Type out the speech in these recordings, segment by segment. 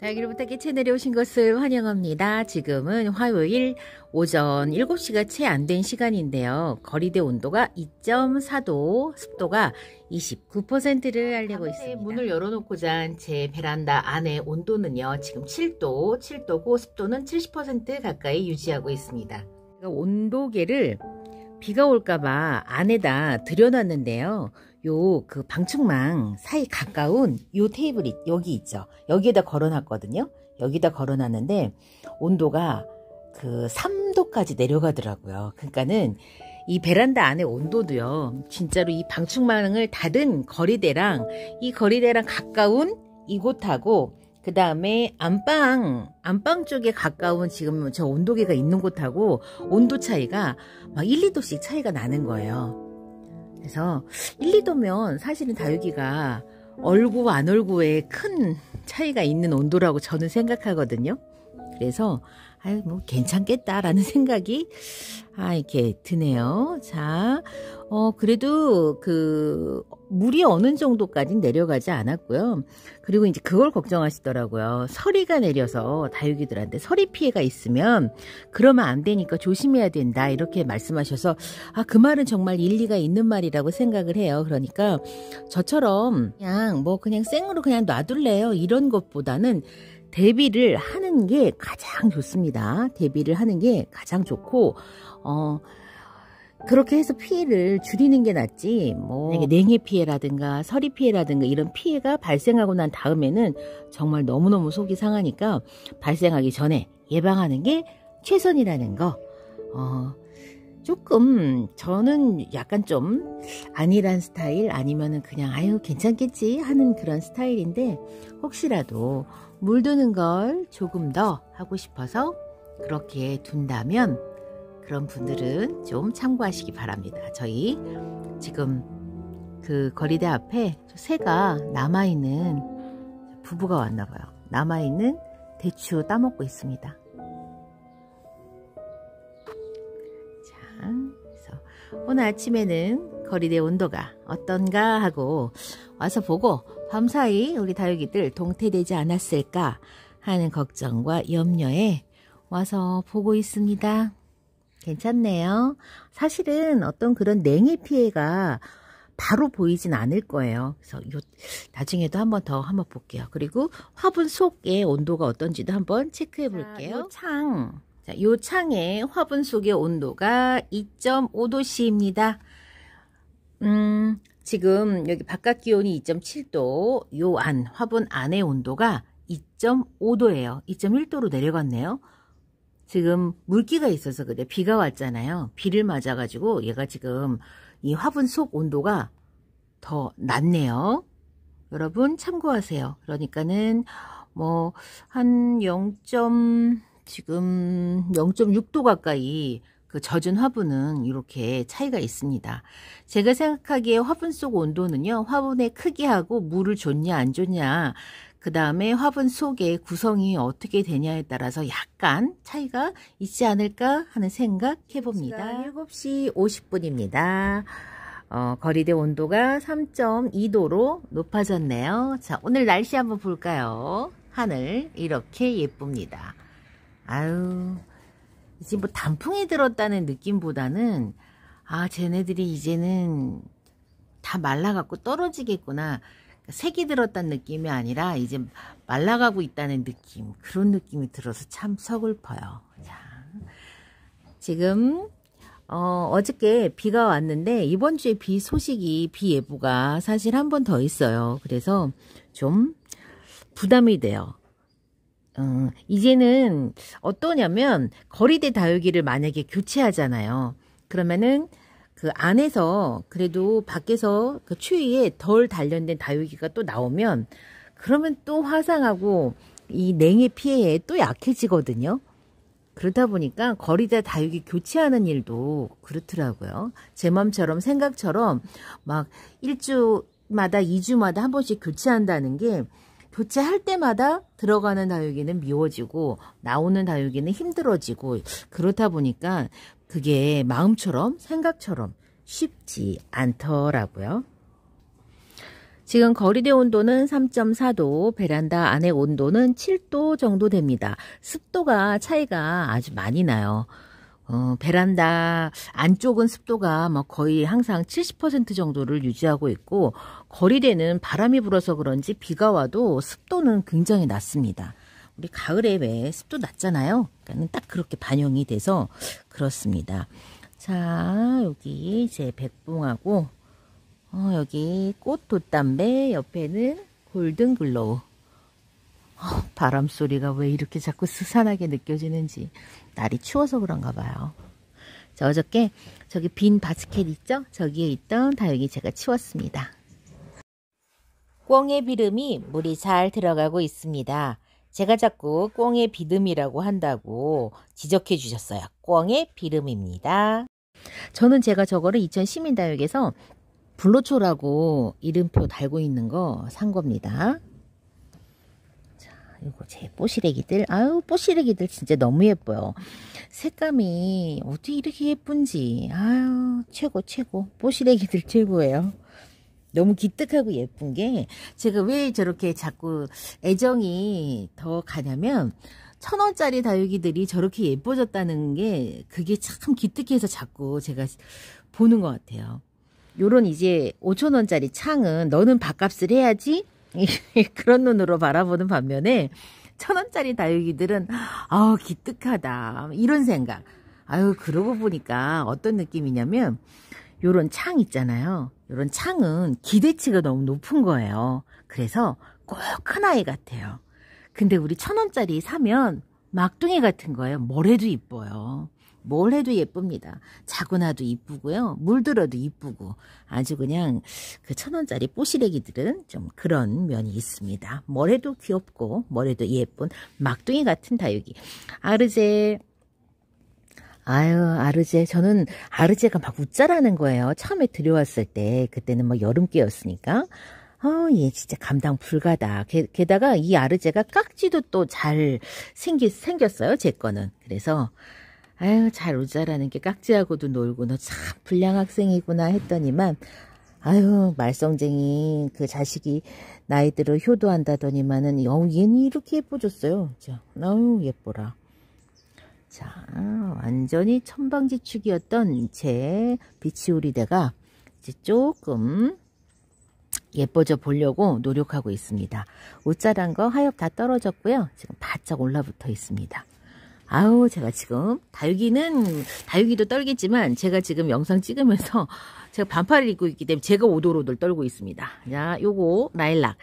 대기로부터 채널에 오신 것을 환영합니다. 지금은 화요일 오전 7시가 채 안 된 시간인데요. 거리대 온도가 2.4도, 습도가 29%를 알리고 있습니다. 문을 열어놓고자 한 제 베란다 안의 온도는요. 지금 7도, 7도고 습도는 70% 가까이 유지하고 있습니다. 온도계를 비가 올까봐 안에다 들여놨는데요. 요그 방충망 사이 가까운 요 테이블이 여기 있죠. 여기에다 걸어놨거든요. 여기다 걸어놨는데 온도가 그 3도까지 내려가더라고요. 그러니까는 이 베란다 안에 온도도요. 진짜로 이 방충망을 닫은 거리대랑 이 거리대랑 가까운 이곳하고 그 다음에 안방, 안방 쪽에 가까운 지금 저 온도계가 있는 곳하고 온도 차이가 막 1, 2도씩 차이가 나는 거예요. 그래서 1, 2도면 사실은 다육이가 얼고 안 얼고에 큰 차이가 있는 온도라고 저는 생각하거든요. 그래서 아유 뭐 괜찮겠다라는 생각이 아 이렇게 드네요. 자, 어, 그래도 그 물이 어느 정도까지 내려가지 않았고요. 그리고 이제 그걸 걱정하시더라고요. 서리가 내려서 다육이들한테 서리 피해가 있으면 그러면 안 되니까 조심해야 된다. 이렇게 말씀하셔서 아, 그 말은 정말 일리가 있는 말이라고 생각을 해요. 그러니까 저처럼 그냥 뭐 그냥 생으로 그냥 놔둘래요. 이런 것보다는 대비를 하는 게 가장 좋습니다. 대비를 하는 게 가장 좋고, 어, 그렇게 해서 피해를 줄이는 게 낫지 뭐 냉해 피해라든가 서리 피해라든가 이런 피해가 발생하고 난 다음에는 정말 너무너무 속이 상하니까 발생하기 전에 예방하는 게 최선이라는 거 어, 조금 저는 약간 좀 아니란 스타일 아니면은 그냥 아유 괜찮겠지 하는 그런 스타일인데 혹시라도 물드는 걸 조금 더 하고 싶어서 그렇게 둔다면 그런 분들은 좀 참고하시기 바랍니다. 저희 지금 그 거리대 앞에 새가 남아있는 부부가 왔나봐요. 남아있는 대추 따먹고 있습니다. 자, 그래서 오늘 아침에는 거리대 온도가 어떤가 하고 와서 보고 밤사이 우리 다육이들 동태되지 않았을까 하는 걱정과 염려에 와서 보고 있습니다. 괜찮네요. 사실은 어떤 그런 냉해 피해가 바로 보이진 않을 거예요. 그래서 요 나중에도 한번 더 한번 볼게요. 그리고 화분 속의 온도가 어떤지도 한번 체크해 볼게요. 창. 자, 요 창의 화분 속의 온도가 2.5도씨입니다. 음, 지금 여기 바깥 기온이 2.7도, 요 안, 화분 안의 온도가 2.5도예요. 2.1도로 내려갔네요. 지금 물기가 있어서 그래. 비가 왔잖아요. 비를 맞아가지고 얘가 지금 이 화분 속 온도가 더 낮네요. 여러분 참고하세요. 그러니까는 뭐 한 0. 지금 0.6도 가까이 그 젖은 화분은 이렇게 차이가 있습니다. 제가 생각하기에 화분 속 온도는요, 화분의 크기하고 물을 줬냐 안 줬냐 그 다음에 화분 속의 구성이 어떻게 되냐에 따라서 약간 차이가 있지 않을까 하는 생각해 봅니다. 7시 50분입니다. 어, 거리대 온도가 3.2도로 높아졌네요. 자, 오늘 날씨 한번 볼까요? 하늘 이렇게 예쁩니다. 아유, 이제 뭐 단풍이 들었다는 느낌보다는 아, 쟤네들이 이제는 다 말라갖고 떨어지겠구나. 색이 들었다는 느낌이 아니라 이제 말라가고 있다는 느낌 그런 느낌이 들어서 참 서글퍼요 자, 지금 어, 어저께 비가 왔는데 이번 주에 비 소식이 비 예보가 사실 한 번 더 있어요 그래서 좀 부담이 돼요 어, 이제는 어떠냐면 거리대 다육이를 만약에 교체하잖아요 그러면은 그 안에서 그래도 밖에서 그 추위에 덜 단련된 다육이가 또 나오면 그러면 또 화상하고 이 냉의 피해에 또 약해지거든요. 그렇다 보니까 거리다 다육이 교체하는 일도 그렇더라고요. 제 맘처럼 생각처럼 막 일주마다 2주마다 한 번씩 교체한다는 게 교체할 때마다 들어가는 다육이는 미워지고 나오는 다육이는 힘들어지고 그렇다 보니까 그게 마음처럼 생각처럼 쉽지 않더라고요. 지금 거리대 온도는 3.4도, 베란다 안의 온도는 7도 정도 됩니다. 습도가 차이가 아주 많이 나요. 어, 베란다 안쪽은 습도가 뭐 거의 항상 70% 정도를 유지하고 있고 거리대는 바람이 불어서 그런지 비가 와도 습도는 굉장히 낮습니다. 우리 가을에 왜 습도 낮잖아요. 그러니까는 딱 그렇게 반영이 돼서 그렇습니다. 자, 여기 제 백봉하고 어, 여기 꽃 돛담배 옆에는 골든 글로우. 어, 바람 소리가 왜 이렇게 자꾸 스산하게 느껴지는지 날이 추워서 그런가 봐요. 저 어저께 저기 빈 바스켓 있죠? 저기에 있던 다육이 제가 치웠습니다. 꽁의 비름이 물이 잘 들어가고 있습니다. 제가 자꾸 꽁의 비듬이라고 한다고 지적해 주셨어요. 꽁의 비름입니다. 저는 제가 저거를 2000 시민다육에서 불로초라고 이름표 달고 있는 거 산 겁니다. 자, 이거 제 뽀시래기들. 아유, 뽀시래기들 진짜 너무 예뻐요. 색감이 어떻게 이렇게 예쁜지. 아유, 최고, 최고. 뽀시래기들 최고예요. 너무 기특하고 예쁜 게 제가 왜 저렇게 자꾸 애정이 더 가냐면 천 원짜리 다육이들이 저렇게 예뻐졌다는 게 그게 참 기특해서 자꾸 제가 보는 것 같아요. 요런 이제 오천 원짜리 창은 너는 밥값을 해야지 그런 눈으로 바라보는 반면에 천 원짜리 다육이들은 아 기특하다 이런 생각. 아유 그러고 보니까 어떤 느낌이냐면 요런 창 있잖아요. 요런 창은 기대치가 너무 높은 거예요. 그래서 꼭 큰아이 같아요. 근데 우리 천원짜리 사면 막둥이 같은 거예요. 뭘 해도 이뻐요. 뭘 해도 예쁩니다. 자고나도 이쁘고요. 물들어도 이쁘고. 아주 그냥 그 천원짜리 뽀시래기들은 좀 그런 면이 있습니다. 뭘 해도 귀엽고, 뭘 해도 예쁜 막둥이 같은 다육이. 아르제 아유, 아르제. 저는 아르제가 막 웃자라는 거예요. 처음에 들여왔을 때, 그때는 뭐여름기였으니까 어, 얘 진짜 감당 불가다. 게, 게다가 이 아르제가 깍지도 또 잘 생기, 생겼어요. 제 거는. 그래서, 아유, 잘 웃자라는 게 깍지하고도 놀고 너참 불량 학생이구나 했더니만, 아유, 말썽쟁이 그 자식이 나이 들어 효도한다더니만은, 어우, 얘는 이렇게 예뻐졌어요. 자, 아유, 예뻐라. 자, 완전히 천방지축이었던 제 비치오리대가 이제 조금 예뻐져 보려고 노력하고 있습니다. 옷자란 거 하엽 다 떨어졌고요. 지금 바짝 올라붙어 있습니다. 아우 제가 지금 다육이는 다육이도 떨겠지만 제가 지금 영상 찍으면서 제가 반팔을 입고 있기 때문에 제가 오돌오돌 떨고 있습니다. 자 요거 라일락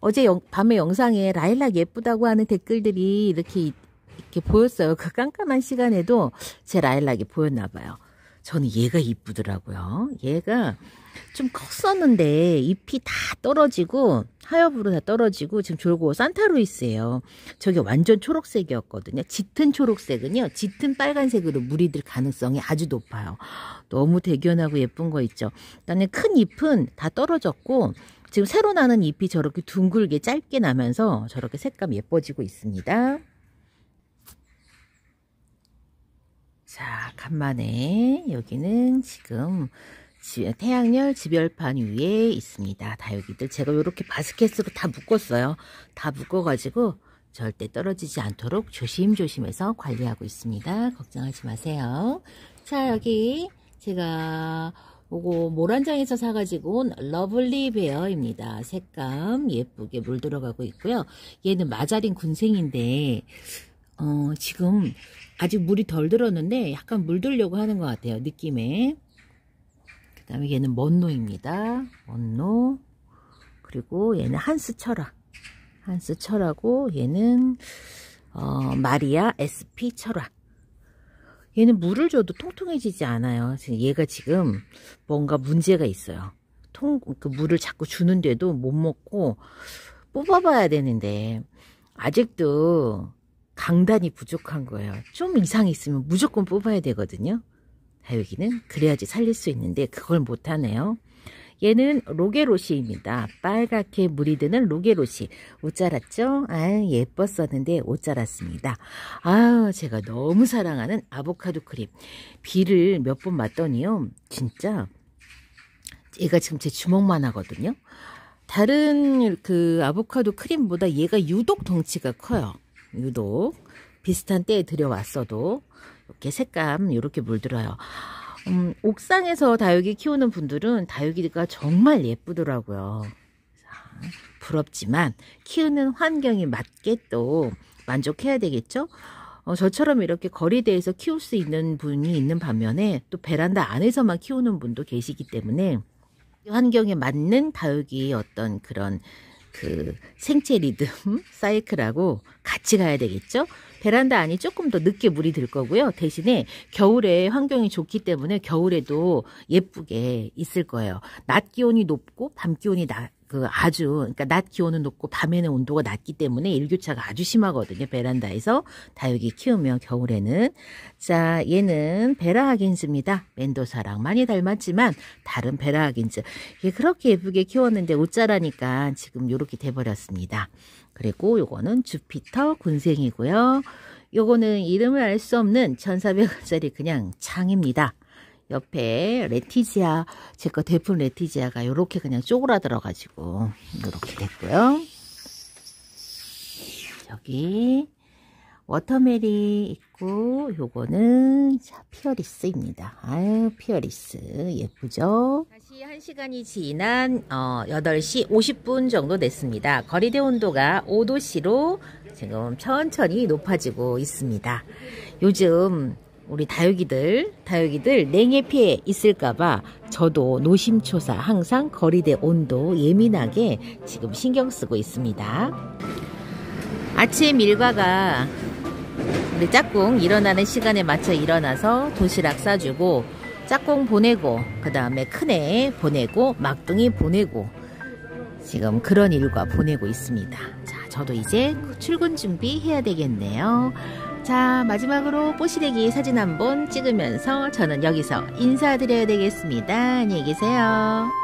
어제 영, 밤에 영상에 라일락 예쁘다고 하는 댓글들이 이렇게 이렇게 보였어요. 그 깜깜한 시간에도 제 라일락이 보였나 봐요. 저는 얘가 이쁘더라고요. 얘가 좀 컸었는데 잎이 다 떨어지고 하엽으로 다 떨어지고 지금 졸고 산타루이스예요. 저게 완전 초록색이었거든요. 짙은 초록색은요. 짙은 빨간색으로 물이 들 가능성이 아주 높아요. 너무 대견하고 예쁜 거 있죠. 나는 큰 잎은 다 떨어졌고 지금 새로 나는 잎이 저렇게 둥글게 짧게 나면서 저렇게 색감 예뻐지고 있습니다. 자, 간만에 여기는 지금 태양열 지별판 위에 있습니다. 다육이들 제가 이렇게 바스켓으로 다 묶었어요. 다 묶어가지고 절대 떨어지지 않도록 조심조심해서 관리하고 있습니다. 걱정하지 마세요. 자 여기 제가 오고 모란장에서 사가지고 온 러블리 베어입니다. 색감 예쁘게 물들어가고 있고요. 얘는 마자린 군생인데 어, 지금 아직 물이 덜 들었는데 약간 물들려고 하는 것 같아요. 느낌에. 그 다음에 얘는 먼노입니다. 먼노. 그리고 얘는 한스 철화. 한스 철화고 얘는 어, 마리아 SP 철화. 얘는 물을 줘도 통통해지지 않아요. 얘가 지금 뭔가 문제가 있어요. 통, 그 물을 자꾸 주는데도 못 먹고 뽑아봐야 되는데, 아직도 강단이 부족한 거예요. 좀이상 있으면 무조건 뽑아야 되거든요. 다육이는 그래야지 살릴 수 있는데 그걸 못하네요. 얘는 로게로시입니다. 빨갛게 물이 드는 로게로시. 옷 자랐죠? 아 예뻤었는데 옷 자랐습니다. 아 제가 너무 사랑하는 아보카도 크림. 비를 몇 번 맞더니요. 진짜 얘가 지금 제 주먹만 하거든요. 다른 그 아보카도 크림보다 얘가 유독 덩치가 커요. 유독 비슷한 때에 들여왔어도 이렇게 색감 이렇게 물들어요. 음, 옥상에서 다육이 키우는 분들은 다육이가 정말 예쁘더라고요. 부럽지만 키우는 환경이 맞게 또 만족해야 되겠죠? 어, 저처럼 이렇게 거리대에서 키울 수 있는 분이 있는 반면에 또 베란다 안에서만 키우는 분도 계시기 때문에 환경에 맞는 다육이 어떤 그런 그 생체 리듬 사이클하고 같이 가야 되겠죠? 베란다 안이 조금 더 늦게 물이 들 거고요. 대신에 겨울에 환경이 좋기 때문에 겨울에도 예쁘게 있을 거예요. 낮 기온이 높고 밤 기온이 낮그 아주 그러니까 낮 기온은 높고 밤에는 온도가 낮기 때문에 일교차가 아주 심하거든요. 베란다에서 다육이 키우면 겨울에는 자 얘는 베라 하긴즈입니다. 멘도사랑 많이 닮았지만 다른 베라 하긴즈 이게 그렇게 예쁘게 키웠는데 옷자라니까 지금 요렇게 돼버렸습니다. 그리고 요거는 주피터 군생이고요. 요거는 이름을 알 수 없는 1400원짜리 그냥 창입니다. 옆에 레티지아 제거 대품 레티지아가 이렇게 그냥 쪼그라들어 가지고 이렇게 됐고요. 여기 워터메리 있고 요거는 자 피어리스입니다. 아유 피어리스 예쁘죠? 다시 1시간이 지난 어, 8시 50분 정도 됐습니다. 거리대 온도가 5도씨로 지금 천천히 높아지고 있습니다. 요즘 우리 다육이들, 다육이들 냉해 피해 있을까봐 저도 노심초사 항상 거리대 온도 예민하게 지금 신경 쓰고 있습니다. 아침 일과가 우리 짝꿍 일어나는 시간에 맞춰 일어나서 도시락 싸주고 짝꿍 보내고 그 다음에 큰애 보내고 막둥이 보내고 지금 그런 일과 보내고 있습니다. 자, 저도 이제 출근 준비해야 되겠네요. 자, 마지막으로 뽀시래기 사진 한번 찍으면서 저는 여기서 인사드려야 되겠습니다. 안녕히 계세요.